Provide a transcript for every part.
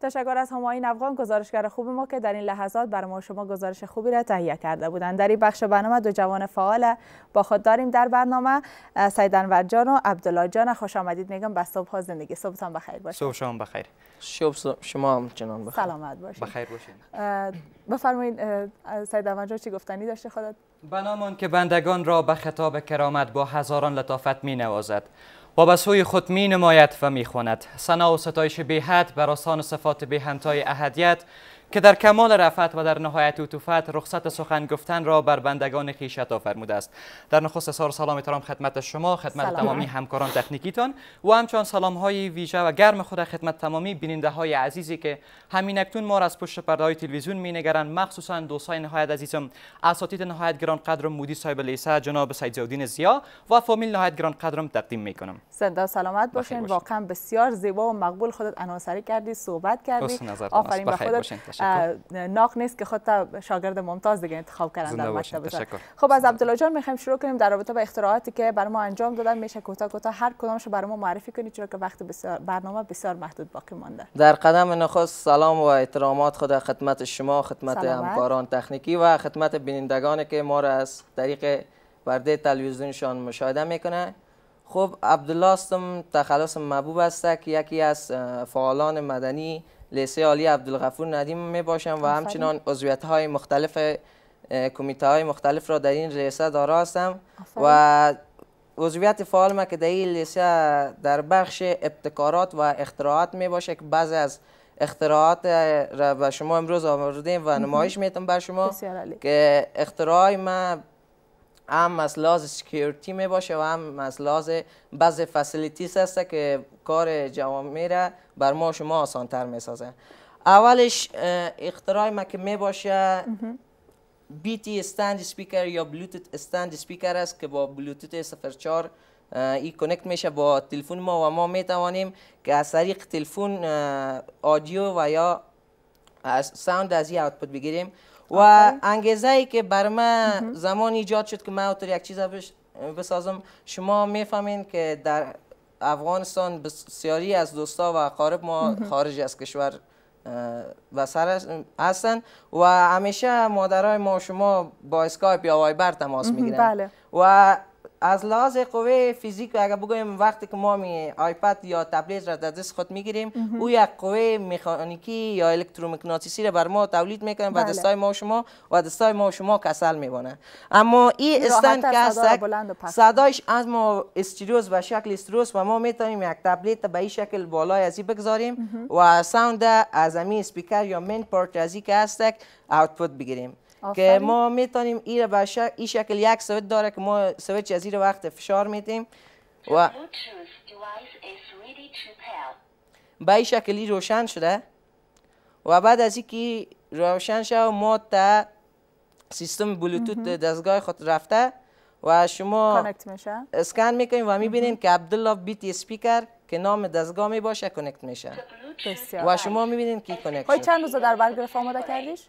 تشکر از هماین افغان گزارشگر خوب ما که در این لحظات بر ما شما گزارش خوبی را تهیه کرده بودند در این بخش برنامه دو جوان فعال با خود داریم در برنامه سید انور و عبدالله جان خوش آمدید میگم به صبح زندگی صبحتان بخیر باشید صبح شما بخیر صبح شما هم جنان بخیر سلامت باشید بخیر باشید بفرمایید سید انور جان چی گفتنی داشته خودت بنامان که بندگان را به خطاب کرامت با هزاران لطافت می نوازد و به سوی خود می نماید و می خوند سنا و ستایش بی بر آسان صفات بی همتای احدیت که در کمال رفت و در نهایت اطوفت رخصت سخن گفتن را بر بندگان خیش عطا فرموده است در نخست سال سلام اترام خدمت شما خدمت تمامی همکاران تکنیکیتان و همچنان سلام های ویژه و گرم خود خدمت تمامی بیننده های عزیزی که همین اکنون ما را از پشت پرده های تلویزیون می نگرند مخصوصا دوستای نهایت عزیزم اساتید نهایت گران قدر مودی صاحب لیسه جناب سید زودین زیا و فامیل نهایت گران قدرم تقدیم می کنم سلامت باشین واقعا بسیار زیبا و مقبول خودت عناصری کردی صحبت کردی آفرین به خودت ناق نیست که خود شاگرد ممتاز دیگه انتخاب کردن در مکتب خب از عبدالله جان میخوایم شروع کنیم در رابطه با اختراعاتی که بر ما انجام دادن میشه کوتاه کوتاه هر کدامش بر ما معرفی کنید چرا که وقت بسیار برنامه بسیار محدود باقی مانده در قدم نخست سلام و احترامات خود خدمت شما خدمت سلامت. همکاران تکنیکی و خدمت بینندگان که ما را از طریق برده تلویزیونشان مشاهده میکنه خب عبدالله استم تخلص محبوب است که یکی از فعالان مدنی لیسه عالی عبدالغفور ندیم می باشم و همچنان عضویت های مختلف کمیته های مختلف را در این ریسه دارا هستم و عضویت فعال ما که در این لیسه در بخش ابتکارات و اختراعات می باشه که بعض از اختراعات را به شما امروز آوردیم و نمایش میتم بر شما که اختراع ما هم از لحاظ سکیورتی می باشه و هم از لحاظ بعض فسیلیتیز هست که کار جوامی را بر ما شما آسان تر می سازه. اولش اختراع ما که می باشه بیتی استند سپیکر یا بلوتوت استند سپیکر است که با بلوتوت 04 ای کنکت میشه با تلفن ما و ما می توانیم که از طریق تلفن آدیو و یا ساوند از این اوتپوت بگیریم و انگیزه ای که بر من زمان ایجاد شد که من اوتر یک چیز بسازم شما میفهمین که در افغانستان بسیاری از دوستا و اقارب ما خارج از کشور و سر هستن و همیشه مادرای ما شما با اسکایپ یا وایبر تماس میگیرن بله. و از لحاظ قوه فیزیک اگر بگویم وقتی که ما می آیپد یا تبلیت را در دست خود میگیریم او یک قوه مکانیکی یا الکترومغناطیسی را بر ما تولید میکنه و بله. دستای ما و شما و دستای ما شما کسل میبانه اما این استند که است صدایش از ما استریوز و شکل استروس و ما میتونیم یک تبلیت به این شکل بالای ازی بگذاریم و ساوند از امی سپیکر یا مین پارت ازی که هستک اوتپوت بگیریم که ما میتونیم این به شکل یک سویت داره که ما سویت از این وقت فشار میتیم و به این شکلی روشن شده و بعد از اینکه روشن شد ما تا سیستم بلوتوت دستگاه خود رفته و شما میشه. اسکن میکنیم و میبینیم که عبدالله بیتی سپیکر که نام دستگاه میباشه کنکت میشه و شما میبینید کی کنکت شد چند روز در برگرف آماده کردیش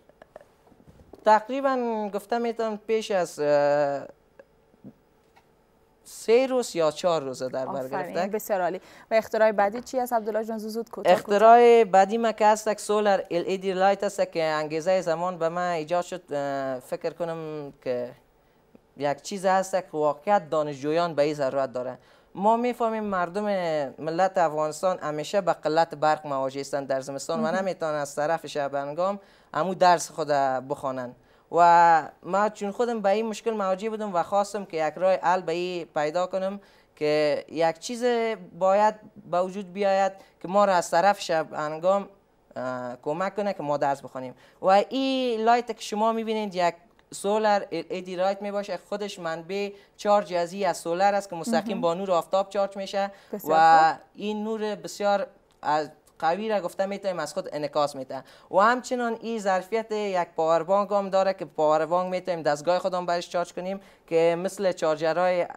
تقریبا گفته میتونم پیش از سه روز یا چهار روز در بر بسیار عالی و اختراع بعدی چی است عبدالله جان زود کوتاه اختراع بعدی ما که هست سولر ال ای دی لایت است که انگیزه زمان به ما ایجاد شد فکر کنم که یک چیز هست که واقعیت دانشجویان به این ضرورت داره ما میفهمیم مردم ملت افغانستان همیشه به قلت برق مواجه هستند در زمستان و نمیتونن از طرف انگام امو درس خود بخوانند و ما چون خودم به این مشکل مواجه بودم و خواستم که یک راه حل به پیدا کنم که یک چیز باید به وجود بیاید که ما را از طرف شب انگام کمک کنه که ما درس بخوانیم و این لایت که شما میبینید یک سولر رایت می باشه خودش منبع چارج ازی از سولر است که مستقیم با نور آفتاب چارج میشه و این نور بسیار از قوی را گفته میتونیم از خود انکاس میده و همچنان این ظرفیت یک پاور هم داره که پاور بانک میتونیم دستگاه خودم برش چارج کنیم که مثل چارجرهای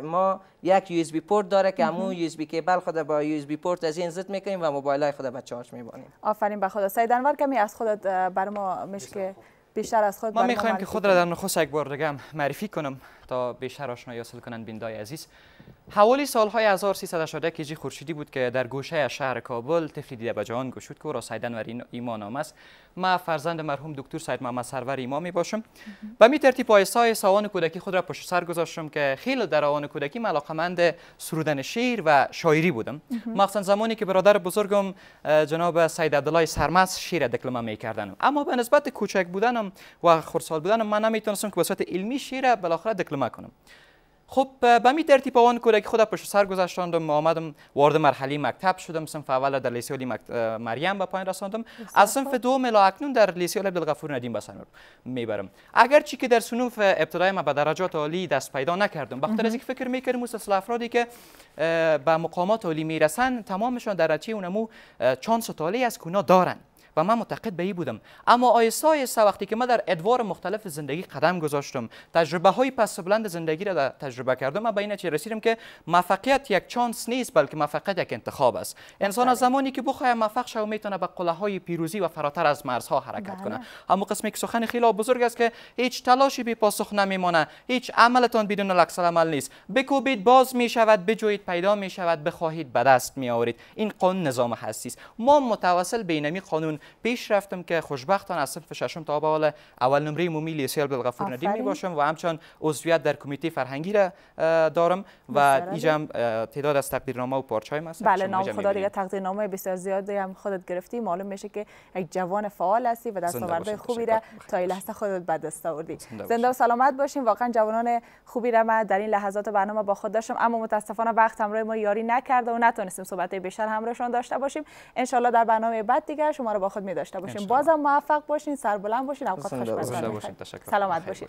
ما یک یو اس بی پورت داره که همون یو اس بی کیبل خود با یو بی پورت از این زد میکنیم و موبایل های خود با چارج میبانیم آفرین به خدا سید انور کمی از خودت بر ما مش که بیشتر از خود ما میخوایم که خود را در نخست یک بار دیگه معرفی کنم تا بیشتر آشنایی حاصل کنند بیندای عزیز حوالی سالهای 1318 کیجی خورشیدی بود که در گوشه شهر کابل تفلی دیده به جهان گشود که او را سیدن ورین ایمان است ما فرزند مرحوم دکتر سید محمد سرور می باشم به می ترتیب های سوان کودکی خود را پشت سر گذاشتم که خیلی در کودکی من سرودن شیر و شاعری بودم مخصوصا زمانی که برادر بزرگم جناب سید عبدالله سرمس شیر دکلمه می کردنم اما به نسبت کوچک بودنم و خورسال بودنم من نمیتونستم که به صورت علمی شعر بالاخره دکلمه کنم خب به می ترتیب آن که خود پشت سر گذاشتم آمدم وارد مرحله مکتب شدم صنف اول در لیسه مکت... مریم به پایین رساندم از صنف دوم الی اکنون در لیسه عبدالغفور ندیم به میبرم اگر چی که در سنوف ابتدای ما به درجات عالی دست پیدا نکردم بخاطر از اینکه فکر میکردم مستصل افرادی که به مقامات عالی میرسن تمامشان در رچه اونمو چانس و تالی از کونا دارن و من معتقد به ای بودم اما آیسا آیسا وقتی که من در ادوار مختلف زندگی قدم گذاشتم تجربه های پس بلند زندگی را تجربه کردم و به این چه رسیدم که موفقیت یک چانس نیست بلکه موفقیت یک انتخاب است انسان از بله. زمانی که بخواهد موفق شود میتونه به قله های پیروزی و فراتر از مرزها حرکت بله. کنه اما قسمی که سخن خیلی بزرگ است که هیچ تلاشی بی پاسخ نمیمانه هیچ عملتان بدون لکس عمل نیست بکوبید باز می شود بجوید پیدا می شود بخواهید به دست می آورید این قانون نظام هستی است ما متواصل بینمی قانون پیش رفتم که خوشبختان از صف ششم تا بالا اول نمره مومی لیسه عبدالغفور ندیم می باشم و همچنان عضویت در کمیته فرهنگی را دارم و اینجا تعداد از تقدیرنامه و پارچه‌ای هست بله نام خدا دیگه تقدیرنامه بسیار زیاد هم خودت گرفتی معلوم میشه که یک جوان فعال هستی و دستاورد خوبی را تا این لحظه خودت به دست آوردی زنده و سلامت باشیم واقعا جوانان خوبی را من در این لحظات برنامه با خود داشتم اما متاسفانه وقت روی ما یاری نکرد و نتونستیم صحبت بیشتر همراهشان داشته باشیم ان در برنامه بعد دیگر شما رو با خود می داشته باشیم بازم موفق باشین سربلند باشین اوقات خوش باشین سلامت باشین